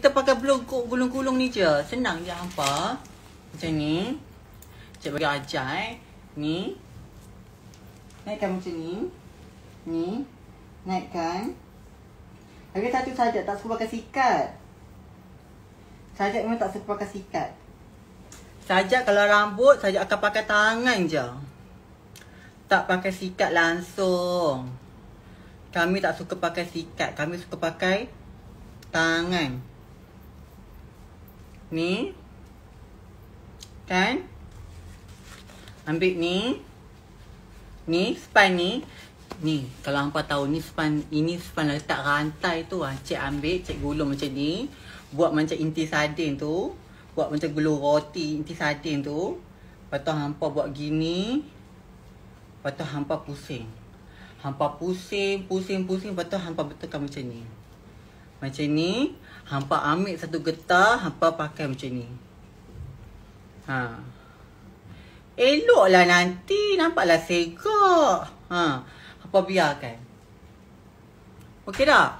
Kita pakai belukuk gulung-gulung ni je. Senang je apa. Macam ni. Cik bagi ajar eh. Ni. Naikkan macam ni. Ni. Naikkan. Harga satu sahaja tak suka pakai sikat. Sahaja memang tak suka pakai sikat. Sahaja kalau rambut, sahaja akan pakai tangan je. Tak pakai sikat langsung. Kami tak suka pakai sikat. Kami suka pakai Tangan ni kan ambil ni ni span ni ni kalau hampa tahu ni span ini span letak rantai tu ah cik ambil cik gulung macam ni buat macam inti sardin tu buat macam gulung roti inti sardin tu patah hampa buat gini patah hampa pusing hampa pusing pusing pusing patah hampa betulkan macam ni macam ni Hampa ambil satu getah Hampa pakai macam ni ha. Elok lah nanti Nampaklah segak ha. Hampa biarkan Okey tak?